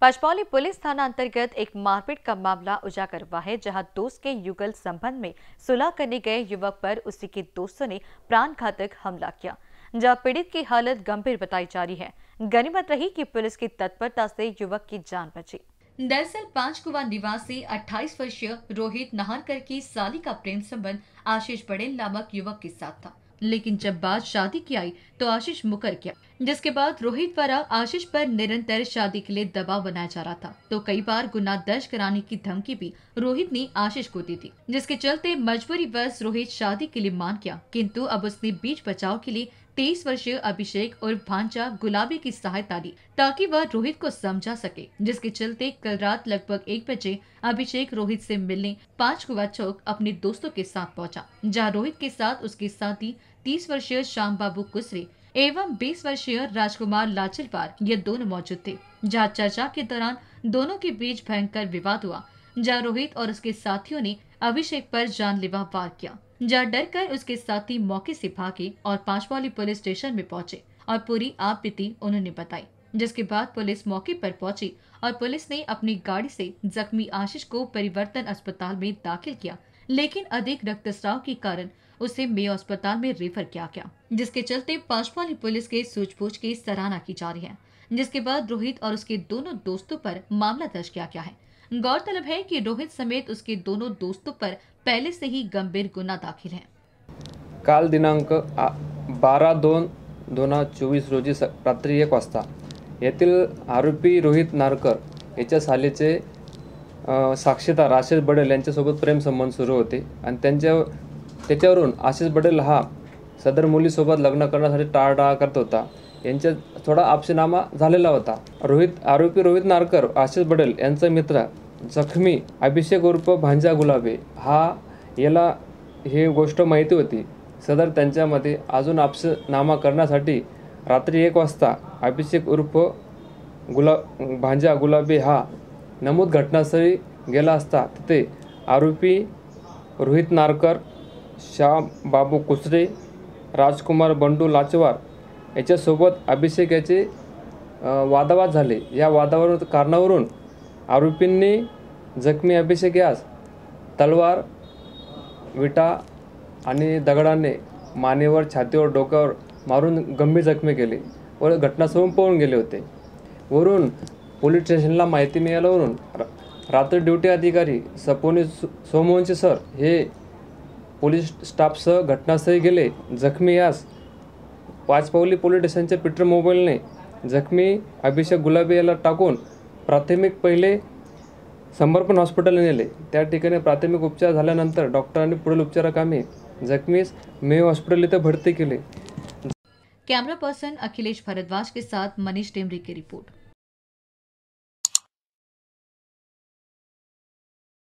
पचपौली police थाना अंतर्गत एक मारपीट का मामला उजागर हुआ है जहां दोस्त के युगल संबंध में सुलह करने गए युवक पर उसी के दोस्तों ने प्राण घातक हमला किया जहां पीड़ित की हालत गंभीर बताई जा रही है गनीमत रही कि पुलिस की तत्परता से युवक की जान बची दरअसल पांचकुवा निवासी 28 वर्षीय रोहित नाहरकर की साली का प्रेम संबंध आशीष बड़ेल नामक युवक के साथ था लेकिन जब बात शादी की आई तो आशीष मुकर गया जिसके बाद रोहित द्वारा आशीष पर निरंतर शादी के लिए दबाव बनाया जा रहा था तो कई बार गुना दर्ज कराने की धमकी भी रोहित ने आशीष को दी थी जिसके चलते मजबूरी बस रोहित शादी के लिए मान गया किंतु अब उसने बीच बचाव के लिए तेईस वर्षीय अभिषेक और भांचा गुलाबी की सहायता दी ताकि वह रोहित को समझा सके जिसके चलते कल रात लगभग एक बजे अभिषेक रोहित से मिलने पाँच कुआ चौक अपने दोस्तों के साथ पहुंचा, जहां रोहित के साथ उसके साथी तीस वर्षीय श्याम बाबू कुसरे एवं बीस वर्षीय राजकुमार लाचलवार ये दोनों मौजूद थे जहाँ चर्चा के दौरान दोनों के बीच भयंकर विवाद हुआ जहाँ रोहित और उसके साथियों ने अभिषेक पर जानलेवा वार किया जहाँ डर कर उसके साथी मौके से भागे और पांचवाली पुलिस स्टेशन में पहुंचे और पूरी आपबीती उन्होंने बताई जिसके बाद पुलिस मौके पर पहुंची और पुलिस ने अपनी गाड़ी से जख्मी आशीष को परिवर्तन अस्पताल में दाखिल किया लेकिन अधिक रक्तस्राव के कारण उसे मे अस्पताल में रेफर किया गया जिसके चलते पांचवाली पुलिस के सूझबूझ की सराहना की जा रही है जिसके बाद रोहित और उसके दोनों दोस्तों पर मामला दर्ज किया गया है गौरतलब है कि रोहित समेत उसके दोनों दोस्तों पर पहले से ही गंभीर गुना दाखिल है काल दिनांक बारा दोन दोन हजार चोवीस रोजी रात्री एक वाजता येथील आरोपी रोहित नारकर याच्या सालीचे साक्षीदार आशिष बडेल यांच्यासोबत प्रेमसंबंध सुरू होते आशीष त्यांच्या बडेल हा सदर मुलीसोबत लग्न करना टाळाटाळ करता होता यांच्या थोडा आपशनामा झालेला होता रोहित आरोपी रोहित नारकर आशिष बडल यांचा मित्र जखमी अभिषेक उर्फ भांजा गुलाबे हा याला हे गोष्ट माहिती होती सदर त्यांच्यामध्ये अजून आपशनामा करण्यासाठी रात्री एक वाजता अभिषेक उर्फ गुला भांजा गुलाबे हा नमूद घटनास्थळी गेला असता तिथे आरोपी रोहित नारकर श्याम बाबू कुसरे राजकुमार बंडू लाचवार याच्यासोबत अभिषेकाचे वादावाद झाले या वादावर कारणावरून आरोपींनी जखमी अभिषेक यास तलवार विटा आणि दगडाने मानेवर छातीवर डोक्यावर मारून गंभीर जखमी केले व घटनास्थळून पळून गेले होते वरून पोलीस स्टेशनला माहिती मिळाल्यावरून रात्र ड्युटी अधिकारी सपोनी सोमवंशी सर हे पोलीस स्टाफसह घटनास्थळी गेले जखमी यास पाचपावली पोलीस स्टेशनच्या पिटर मोबाईलने जखमी अभिषेक गुलाबी याला टाकून प्राथमिक पहिले समर्पण हॉस्पिटलला नेले त्या ठिकाणी प्राथमिक उपचार झाल्यानंतर डॉक्टरांनी पुढील उपचाराकामी जखमीस मे हॉस्पिटल इथं भरती केले कॅमेरा पर्सन अखिलेश भारद्वाज के साथ मनीष टेमरी की रिपोर्ट